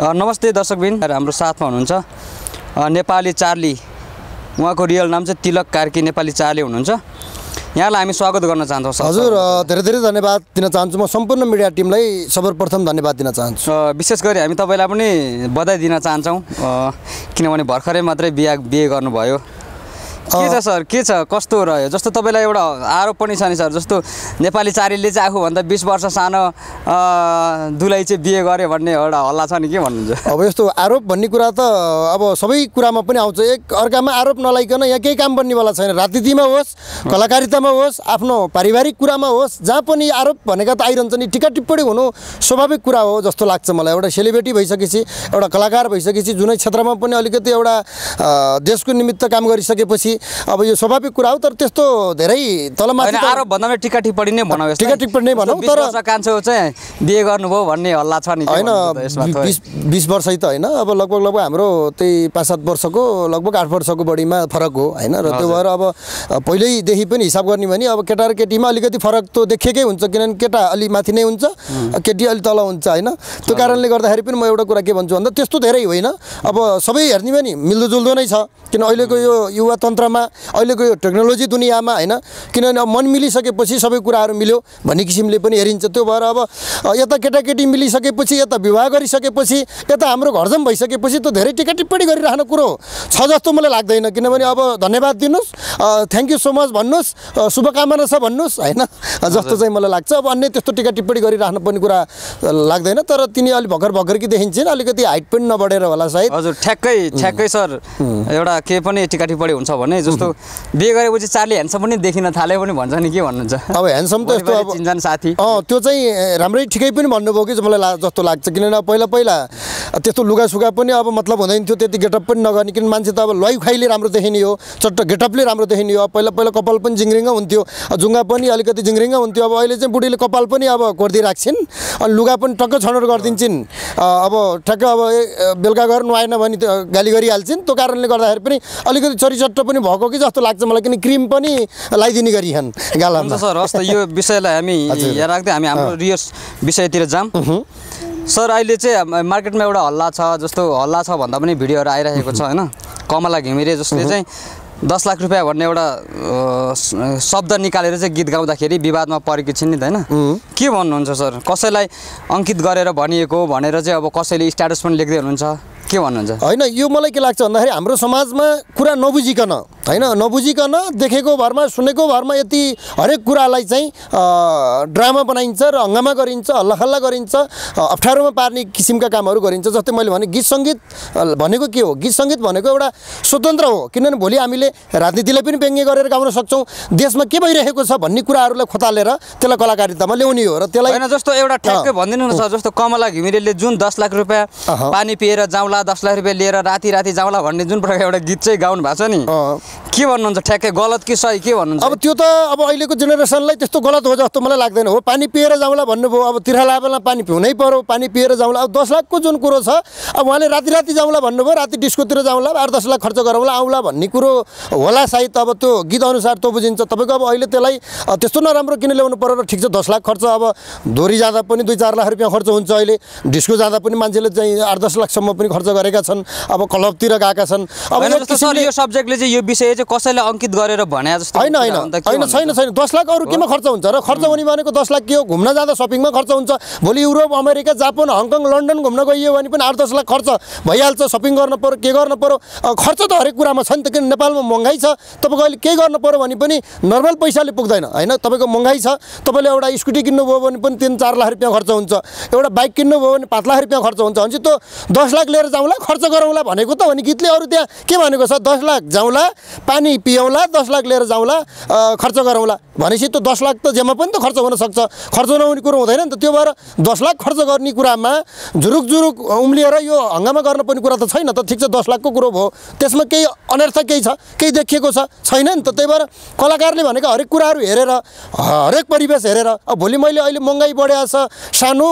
नमस्ते दर्शकबिन हाम्रो साथमा हुनुहुन्छ नेपाली चार्ली उहाँको रियल नाम चाहिँ तिलक कार्की नेपाली चार्ली हुनुहुन्छ यहाँलाई हामी स्वागत गर्न चाहन्छौँ हजुर धेरै धेरै धन्यवाद दिन चाहन्छु म सम्पूर्ण मिडिया टिमलाई सर्वप्रथम धन्यवाद दिन चाहन्छु विशेष गरी हामी तपाईँलाई पनि बधाई दिन चाहन्छौँ किनभने भर्खरै मात्रै बिहा बिहे गर्नुभयो के छ सर के छ कस्तो रह्यो जस्तो तपाईँलाई एउटा आरोप पनि छ नि सर जस्तो नेपाली चारीले चाहिँ आफूभन्दा बिस वर्ष सानो दुलाई चाहिँ बिहे गर्यो भन्ने एउटा हल्ला छ नि के भन्नुहुन्छ अब यस्तो आरोप भन्ने कुरा त अब सबै कुरामा पनि आउँछ एक अर्कामा आरोप नलाइकन यहाँ केही काम बन्नेवाला छैन राजनीतिमा होस् कलाकारितामा होस् आफ्नो पारिवारिक कुरामा होस् जहाँ पनि आरोप भनेका त आइरहन्छ नि टिका टिप्पणी हुनु स्वाभाविक कुरा हो जस्तो लाग्छ मलाई एउटा सेलिब्रेटी भइसकेपछि एउटा कलाकार भइसकेपछि जुनै क्षेत्रमा पनि अलिकति एउटा देशको निमित्त काम गरिसकेपछि अब यो स्वाभाविक कुरा हो तर त्यस्तो धेरै तलमाथि आरोप भन्दा पनि टिका टिप्पणी नै भनौँ टिका टिप्पणी नै भनौँ तर कान्छो चाहिँ बिहे गर्नुभयो भन्ने हल्ला छ नि होइन बिस बिस वर्षै त होइन अब लगभग लगभग हाम्रो त्यही पाँच सात वर्षको लगभग आठ वर्षको बढीमा फरक हो होइन र त्यो भएर अब पहिल्यैदेखि पनि हिसाब गर्ने भने अब केटा र केटीमा अलिकति फरक त देखेकै हुन्छ किनभने केटा अलि माथि नै हुन्छ केटी अलि तल हुन्छ होइन त्यो कारणले गर्दाखेरि पनि म एउटा कुरा के भन्छु भन्दा त्यस्तो धेरै होइन अब सबै हेर्ने भने मिल्दोजुल्दो नै छ किन अहिलेको यो युवा तन्त्र क्षेत्रमा अहिलेको यो टेक्नोलोजी दुनियाँमा होइन किनभने अब मन मिलिसकेपछि सबै कुराहरू मिल्यो भन्ने किसिमले पनि हेरिन्छ त्यो भएर अब यता केटाकेटी मिलिसकेपछि यता विवाह गरिसकेपछि यता हाम्रो घरजम भइसकेपछि त धेरै टिका टिप्पणी गरिराख्ने कुरो छ जस्तो मलाई लाग्दैन किनभने अब धन्यवाद दिनुहोस् थ्याङ्क यू सो मच भन्नुहोस् शुभकामना छ भन्नुहोस् होइन जस्तो चाहिँ मलाई लाग्छ अब अन्य त्यस्तो टिका टिप्पणी गरिराख्नु पर्ने कुरा लाग्दैन तर तिनी अलिक भर्खर भर्खरकी देखिन्छन् अलिकति हाइट पनि नबढेर होला सायद हजुर ठ्याक्कै ठ्याक्कै सर एउटा के पनि टिका टिप्पणी हुन्छ भने नै जस्तो बिहे गरेपछि चार्ली ह्यान्डसम पनि देखिन थाले पनि भन्छ नि के भन्नुहुन्छ अब ह्यान्डसम त यस्तो अब चिन्जान साथी अँ त्यो चाहिँ राम्रै ठिकै पनि भन्नुभयो कि मलाई जस्तो लाग्छ किनभने पहिला पहिला त्यस्तो लुगा सुगा पनि अब मतलब हुँदैन थियो त्यति गेटअप पनि नगर्ने किन मान्छे त अब ल्वाइ खुवाइले राम्रो देखिने हो चट्ट गेटअपले राम्रो देखिने हो पहिला पहिला कपाल पनि जिङ्रिङ हुन्थ्यो जुङ्गा पनि अलिकति जिङ्रिङ हुन्थ्यो अब अहिले चाहिँ बुढीले कपाल पनि अब गरिदिइराख्छिन् अनि लुगा पनि टक्क छनौट गरिदिन्छन् अब ठ्याक्क अब बेलुका गर्नु आएन भने गाली गरिहाल्छन् त्यो कारणले गर्दाखेरि पनि अलिकति चरिचट्ट पनि भएको कि जस्तो लाग्छ मलाई किन क्रिम पनि लगाइदिने छन् गालामा सर हस् यो विषयलाई हामी यहाँ राख्दै हामी हाम्रो रियर्स विषयतिर जाऊँ सर अहिले चाहिँ मार्केटमा एउटा हल्ला छ जस्तो हल्ला छ भन्दा पनि भिडियोहरू आइरहेको छ होइन कमला घिमिरे जसले चाहिँ दस लाख रुपियाँ भन्ने एउटा शब्द निकालेर चाहिँ गीत गाउँदाखेरि विवादमा परेकी छिन् नि त होइन के भन्नुहुन्छ सर कसैलाई अङ्कित गरेर भनिएको भनेर चाहिँ अब कसैले स्ट्याटस पनि लेख्दै हुनुहुन्छ के भन्नुहुन्छ होइन यो मलाई के लाग्छ भन्दाखेरि हाम्रो समाजमा कुरा नबुझिकन होइन नबुझिकन देखेको भरमा सुनेको भरमा यति हरेक कुरालाई चाहिँ ड्रामा बनाइन्छ र हङ्गामा गरिन्छ हल्लाखल्ला गरिन्छ अप्ठ्यारोमा पार्ने किसिमका कामहरू गरिन्छ जस्तै मैले भने गीत सङ्गीत भनेको के हो गीत सङ्गीत भनेको एउटा स्वतन्त्र हो किनभने भोलि हामीले राजनीतिलाई पनि व्यङ्ग्य गरेर गाउन सक्छौँ देशमा के भइरहेको छ भन्ने कुराहरूलाई खोतालेर त्यसलाई कलाकारितामा ल्याउने हो र त्यसलाई जस्तो एउटा ठ्याक्कै भनिदिनु जस्तो कमला घिमिरेले जुन दस लाख रुपियाँ पानी पिएर जाउँला जाउँला दस लाख रुपियाँ लिएर राति राति जाउँला भन्ने जुन प्रकार एउटा गीत चाहिँ गाउनु भएको छ नि के भन्नुहुन्छ ठ्याक्कै गलत कि सही के भन्नुहुन्छ अब त्यो त अब अहिलेको जेनेरेसनलाई त्यस्तो गलत हो जस्तो मलाई लाग्दैन हो पानी पिएर जाउँला भन्नुभयो अब तिर्खा पानी पिउनै पऱ्यो पानी पिएर जाउँला अब दस लाखको जुन कुरो छ अब उहाँले राति राति जाउँला भन्नुभयो राति डिस्कोतिर जाउँला आठ दस लाख खर्च गरौँला आउँला भन्ने कुरो होला सायद अब त्यो गीत अनुसार त्यो बुझिन्छ तपाईँको अब अहिले त्यसलाई त्यस्तो नराम्रो किन ल्याउनु पऱ्यो र ठिक छ दस लाख खर्च अब धोरी जाँदा पनि दुई चार लाख रुपियाँ खर्च हुन्छ अहिले डिस्को जाँदा पनि मान्छेले चाहिँ आठ दस लाखसम्म पनि खर्च खर्च गरेका छन् अब क्लबतिर गएका छन् अब यो सब्जेक्टले चाहिँ यो विषय चाहिँ कसैले अङ्कित गरेर भने जस्तो होइन होइन होइन छैन छैन दस लाख अरू केमा खर्च हुन्छ र खर्च हुने भनेको दस लाख के हो घुम्न जाँदा सपिङमा खर्च हुन्छ भोलि Europe America Japan Hong Kong London घुम्न गइयो भने पनि आठ दस लाख खर्च भइहाल्छ सपिङ गर्नु पऱ्यो के गर्नु पऱ्यो खर्च त हरेक कुरामा छ नि त किन नेपालमा महँगाइ छ तपाईँको अहिले केही गर्नु पऱ्यो भने पनि नर्मल पैसाले पुग्दैन होइन तपाईँको महँगाइ छ तपाईँले एउटा स्कुटी किन्नुभयो भने पनि तिन चार लाख रुपियाँ खर्च हुन्छ एउटा बाइक किन्नुभयो भने पाँच लाख रुपियाँ खर्च हुन्छ भने चाहिँ त्यो दस लाख लिएर जाउँला खर्च गरौँला भनेको त हो नि गीतले अरू त्यहाँ के भनेको छ दस लाख जाउँला पानी पियाउँला दस लाख लिएर जाउँला खर्च गरौँला भनेपछि त दस लाख त जेमा पनि त खर्च हुनसक्छ खर्च नहुने कुरो हुँदैन नि त त्यो भएर दस लाख खर्च गर्ने कुरामा झुरुक झुरुक उम्लिएर यो हङ्गामा गर्नुपर्ने कुरा त छैन त ठिक छ दस लाखको कुरो भयो त्यसमा केही अनर्थ केही छ केही देखिएको छ छैन नि त त्यही भएर कलाकारले भनेको हरेक कुराहरू हेरेर हरेक परिवेश हेरेर अब भोलि मैले अहिले महँगाइ बढिया छ सानो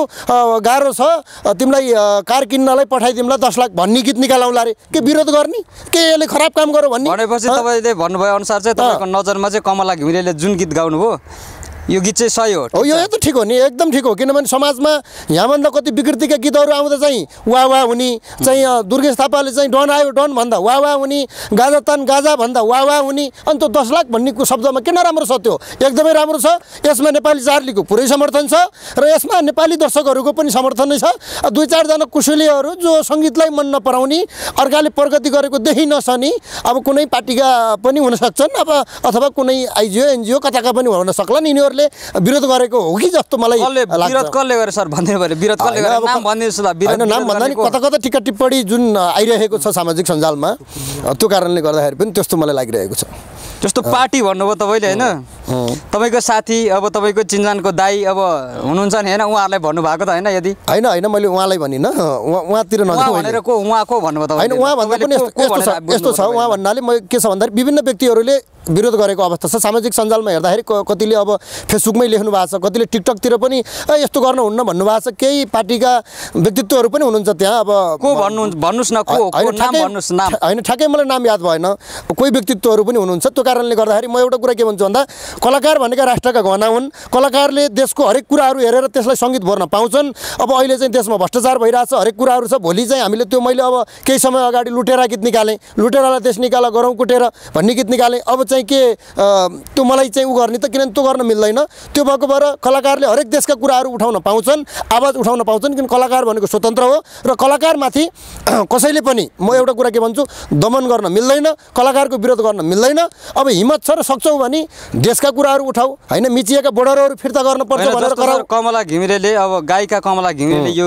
गाह्रो छ तिमीलाई कार किन्नलाई पठाइदिउँला दस दस लाख भन्ने गीत निकालाउँला अरे के विरोध गर्ने के यसले खराब काम गर्यो भन्ने भनेपछि तपाईँले भन्नुभयो अनुसार चाहिँ तपाईँको नजरमा चाहिँ कमला घिमिरेले जुन गीत गाउनुभयो यो गीत चाहिँ सही हो हो यो त ठिक हो नि एकदम ठिक हो किनभने समाजमा यहाँभन्दा कति विकृतिका गीतहरू आउँदा चाहिँ वा वा हुने चाहिँ दुर्गेश थापाले चाहिँ डन आयो डन भन्दा वा वा हुने गाजा तान गाजा भन्दा वा वा हुने अनि त्यो दस लाख भन्ने शब्दमा किन राम्रो छ त्यो एकदमै राम्रो छ यसमा नेपाली चार्लीको पुरै समर्थन छ र यसमा नेपाली दर्शकहरूको पनि समर्थन नै छ दुई चारजना कुशलीहरू जो सङ्गीतलाई मन नपराउने अर्काले प्रगति गरेको देखि नसनी अब कुनै पार्टीका पनि हुनसक्छन् अब अथवा कुनै आइजिओ एनजिओ कताका पनि हुन सक्लान् यिनीहरू उनीहरूले विरोध गरेको हो कि जस्तो मलाई विरोध कसले गरे सर भन्दै विरोध कसले गरे नाम भनिदिनुहोस् ला विरोध नाम भन्दा नि कता कता टिका टिप्पणी जुन आइरहेको छ सामाजिक सञ्जालमा त्यो कारणले गर्दाखेरि पनि त्यस्तो मलाई लागिरहेको छ त्यस्तो पार्टी भन्नुभयो तपाईँले होइन तपाईँको साथी अब तपाईँको चिन्जानको दाई अब हुनुहुन्छ नि होइन उहाँहरूलाई भन्नुभएको त होइन यदि होइन होइन मैले उहाँलाई भनिनँ उहाँतिर भनेर को होइन भन्दा पनि यस्तो छ उहाँ भन्नाले म के छ भन्दाखेरि विभिन्न व्यक्तिहरूले विरोध गरेको अवस्था छ सामाजिक सञ्जालमा हेर्दाखेरि कतिले अब फेसबुकमै लेख्नु भएको छ कतिले टिकटकतिर पनि यस्तो गर्नुहुन्न भन्नुभएको छ केही पार्टीका व्यक्तित्वहरू पनि हुनुहुन्छ त्यहाँ अब को भन्नु भन्नुहोस् न को होइन ठ्याक्कै मलाई नाम याद भएन कोही व्यक्तित्वहरू पनि हुनुहुन्छ त्यो कारणले गर्दाखेरि म एउटा कुरा के भन्छु भन्दा कलाकार भनेका राष्ट्रका गहना हुन् कलाकारले देशको हरेक कुराहरू हेरेर त्यसलाई सङ्गीत भर्न पाउँछन् अब अहिले चाहिँ देशमा भ्रष्टाचार भइरहेछ हरेक कुराहरू छ भोलि चाहिँ हामीले त्यो मैले अब केही समय अगाडि लुटेरा गीत निकालेँ लुटेरालाई देश निकाल गरौँ कुटेर भन्ने गीत निकालेँ अब चाहिँ के त्यो मलाई चाहिँ ऊ गर्ने त किनभने त्यो गर्न मिल्दैन त्यो भएको भएर कलाकारले हरेक देशका कुराहरू उठाउन पाउँछन् आवाज उठाउन पाउँछन् किन कलाकार भनेको स्वतन्त्र हो र कलाकारमाथि कसैले पनि म एउटा कुरा के भन्छु दमन गर्न मिल्दैन कलाकारको विरोध गर्न मिल्दैन अब हिम्मत छ र सक्छौँ भने देश त्यसका कुराहरू उठाऊ होइन मिचिएका बोर्डरहरू फिर्ता गर्नुपर्छ भनेर कमला घिमिरेले अब गायिका कमला घिमिरेले यो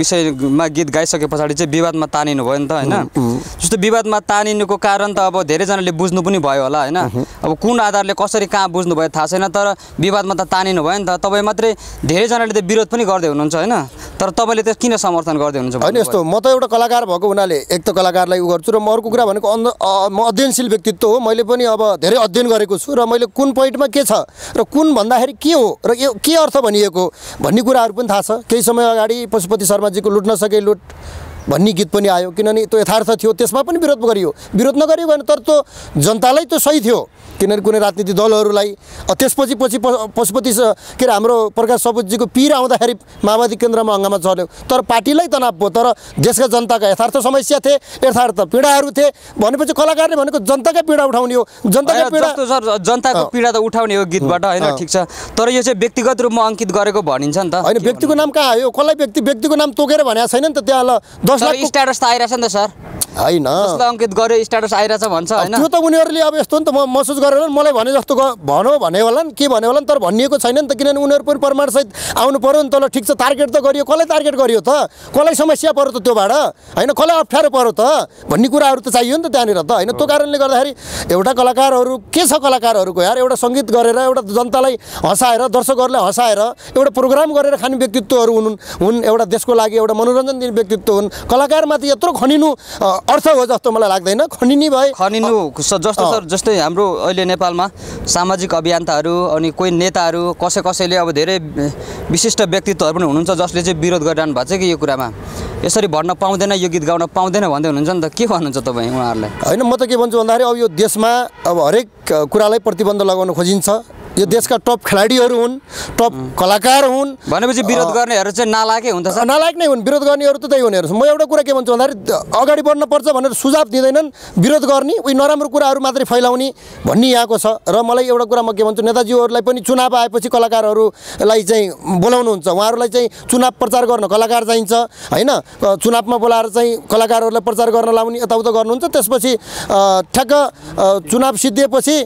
विषयमा गीत गाइसके पछाडि चाहिँ विवादमा तानिनु भयो नि त होइन जस्तो विवादमा तानिनुको कारण त अब धेरैजनाले बुझ्नु पनि भयो होला होइन अब कुन आधारले कसरी कहाँ बुझ्नु भयो थाहा छैन तर विवादमा त तानिनु भयो नि त तपाईँ मात्रै धेरैजनाले त विरोध पनि गर्दै हुनुहुन्छ होइन तर तपाईँले त किन समर्थन गर्दै हुनुहुन्छ होइन यस्तो म त एउटा कलाकार भएको हुनाले एक त कलाकारलाई उ गर्छु र म अर्को कुरा भनेको म अध्ययनशील व्यक्तित्व हो मैले पनि अब धेरै अध्ययन गरेको छु र मैले कुन पोइन्टमा के छ र कुन भन्दाखेरि के हो र यो के अर्थ भनिएको भन्ने कुराहरू पनि थाहा छ केही समय अगाडि पशुपति शर्माजीको लुट्न सके लुट भन्ने गीत पनि आयो किनभने त्यो यथार्थ थियो त्यसमा पनि विरोध गरियो विरोध नगरियो भने तर त्यो जनतालाई त सही थियो किनभने कुनै राजनीतिक दलहरूलाई त्यसपछि पछि पशुपति के अरे हाम्रो प्रकाश सबुजीको पिर आउँदाखेरि माओवादी केन्द्रमा अङ्गामा चल्यो तर पार्टीलाई तनाव भयो तर देशका जनताका यथार्थ समस्या थिए यथार्थ पीडाहरू थिए भनेपछि कलाकारले भनेको जनताकै पीडा उठाउने हो जनताकै पीडा सर जनताको पीडा त उठाउने हो गीतबाट होइन ठिक छ तर यो चाहिँ व्यक्तिगत रूपमा अङ्कित गरेको भनिन्छ नि त होइन व्यक्तिको नाम कहाँ आयो कसलाई व्यक्ति व्यक्तिको नाम तोकेर भनेको छैन नि त त्यहाँ ल दस लाख स्ट्याटस त आइरहेछ नि त सर होइन अङ्कित गऱ्यो स्ट्याटस आइरहेछ भन्छ त्यो त उनीहरूले अब यस्तो नि त म महसुस गरेर मलाई भने जस्तो भनौँ भने होला नि के भने होला नि तर भनिएको छैन नि त किनभने उनीहरू पनि प्रमाणसहित आउनु पऱ्यो नि त ल ठिक छ टार्गेट त गरियो कसलाई टार्गेट गरियो त कसलाई समस्या पऱ्यो त त्योबाट होइन कसलाई अप्ठ्यारो पऱ्यो त भन्ने कुराहरू त चाहियो नि त त्यहाँनिर त होइन त्यो कारणले गर्दाखेरि एउटा कलाकारहरू के छ कलाकारहरूको यार एउटा सङ्गीत गरेर एउटा जनतालाई हँसाएर दर्शकहरूलाई हँसाएर एउटा प्रोग्राम गरेर खाने व्यक्तित्वहरू हुन् हुन् एउटा देशको लागि एउटा मनोरञ्जन दिने व्यक्तित्व हुन् कलाकारमाथि यत्रो खनिनु अर्थ हो जस्तो मलाई लाग्दैन खनिनी भए खनिनु जस्तो सर जस्तै हाम्रो अहिले नेपालमा सामाजिक अभियन्ताहरू अनि कोही नेताहरू कसै कसैले अब धेरै विशिष्ट व्यक्तित्वहरू पनि हुनुहुन्छ जसले चाहिँ विरोध गरिरहनु भएको छ कि यो कुरामा यसरी भन्न पाउँदैन यो गीत गाउन पाउँदैन भन्दै हुनुहुन्छ नि त के भन्नुहुन्छ तपाईँ उहाँहरूलाई होइन म त के भन्छु भन्दाखेरि अब यो देशमा अब हरेक कुरालाई प्रतिबन्ध लगाउन खोजिन्छ यो देशका टप खेलाडीहरू हुन् टप कलाकार हुन् भनेपछि विरोध गर्नेहरू चाहिँ नालायकै हुन्छ नालायक नै हुन् विरोध गर्नेहरू त त्यही हुनेहरू म एउटा कुरा के भन्छु भन्दाखेरि अगाडि बढ्नुपर्छ भनेर सुझाव दिँदैनन् विरोध गर्ने उयो नराम्रो कुराहरू मात्रै फैलाउने भन्ने यहाँको छ र मलाई एउटा कुरा म के भन्छु नेताजीहरूलाई पनि चुनाव आएपछि कलाकारहरूलाई चाहिँ बोलाउनुहुन्छ उहाँहरूलाई चाहिँ चुनाव प्रचार गर्न कलाकार चाहिन्छ होइन चुनावमा बोलाएर चाहिँ कलाकारहरूलाई प्रचार गर्न लाउने यताउता गर्नुहुन्छ त्यसपछि ठ्याक्क चुनाव सिद्धिएपछि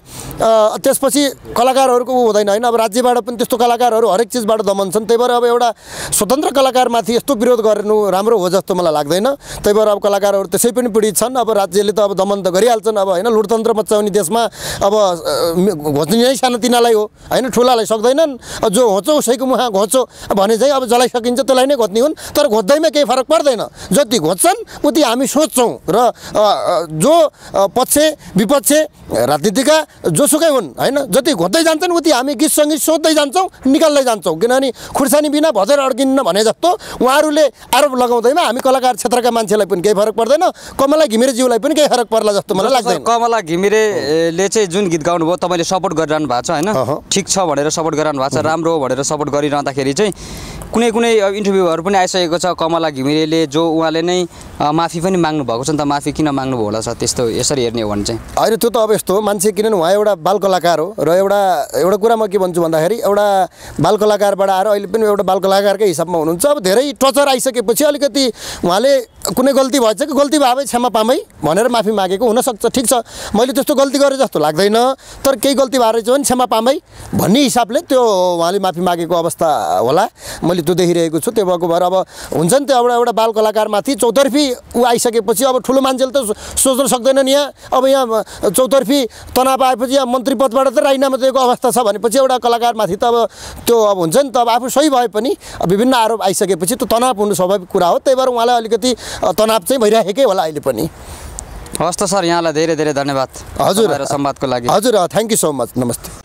त्यसपछि कलाकारहरू कलाकारहरूको ऊ हुँदैन होइन अब राज्यबाट पनि त्यस्तो कलाकारहरू हरेक चिजबाट दमन छन् त्यही भएर अब एउटा स्वतन्त्र कलाकारमाथि यस्तो विरोध गर्नु राम्रो हो जस्तो मलाई लाग्दैन त्यही भएर अब कलाकारहरू त्यसै पनि पीडित छन् अब राज्यले त अब दमन त गरिहाल्छन् अब होइन लोकतन्त्र बचाउने देशमा अब घोच्ने नै सानो तिनालाई हो होइन ठुलालाई सक्दैनन् जो होचो उसैको मुहा घोचो भने चाहिँ अब जसलाई सकिन्छ त्यसलाई नै घोच्ने हुन् तर घोच्दैमा केही फरक पर्दैन जति घोज्छन् उति हामी सोच्छौँ र जो पक्ष विपक्ष राजनीतिका जोसुकै हुन् होइन जति घोज्दै जान्छन् उति हामी गीत सङ्गीत सोध्दै जान्छौँ निकाल्दै जान्छौँ किनभने खुर्सानी बिना भजन अड्किन्न भने जस्तो उहाँहरूले आरोप लगाउँदैमा हामी कलाकार क्षेत्रका मान्छेलाई पनि केही फरक पर्दैन कमला घिमिरेज्यूलाई पनि केही फरक पर्ला जस्तो मलाई लाग्छ कमला घिमिरेले चाहिँ जुन गीत गाउनुभयो तपाईँले सपोर्ट गरिरहनु भएको छ होइन ठिक छ भनेर सपोर्ट गरिरहनु भएको छ राम्रो हो भनेर सपोर्ट गरिरहँदाखेरि चाहिँ कुनै कुनै इन्टरभ्यूहरू पनि आइसकेको छ कमला घिमिरेले जो उहाँले नै माफी पनि माग्नु भएको छ नि त माफी किन माग्नु भयो होला सर त्यस्तो यसरी हेर्ने हो भने चाहिँ होइन त्यो त अब यस्तो हो मान्छे किनभने उहाँ एउटा बाल कलाकार हो र एउटा एउटा कुरा म के भन्छु भन्दाखेरि एउटा बाल कलाकारबाट आएर अहिले पनि एउटा बाल कलाकारकै हिसाबमा हुनुहुन्छ अब धेरै टचर आइसकेपछि अलिकति उहाँले कुनै गल्ती भएछ कि गल्ती भए क्षमा पामै भनेर माफी मागेको हुनसक्छ ठिक छ मैले त्यस्तो गल्ती गरेँ जस्तो लाग्दैन तर केही गल्ती भएर चाहिँ भने क्षमा पामै भन्ने हिसाबले त्यो उहाँले माफी मागेको अवस्था होला मैले मैले त्यो देखिरहेको छु त्यो भएको भएर अब हुन्छ नि त्यो एउटा एउटा बाल कलाकारमाथि चौतर्फी ऊ आइसकेपछि अब ठुलो मान्छेले त सोच्न सक्दैन नि यहाँ अब यहाँ चौतर्फी तनाव आएपछि यहाँ मन्त्री पदबाट त राजीनामा दिएको अवस्था छ भनेपछि एउटा कलाकारमाथि त अब त्यो अब हुन्छ नि त अब आफू सही भए पनि विभिन्न आरोप आइसकेपछि त्यो तनाव हुनु स्वाभाविक कुरा हो त्यही भएर उहाँलाई अलिकति तनाव चाहिँ भइराखेकै होला अहिले पनि हस् त सर यहाँलाई धेरै धेरै धन्यवाद हजुर संवादको लागि हजुर थ्याङ्क यू सो मच नमस्ते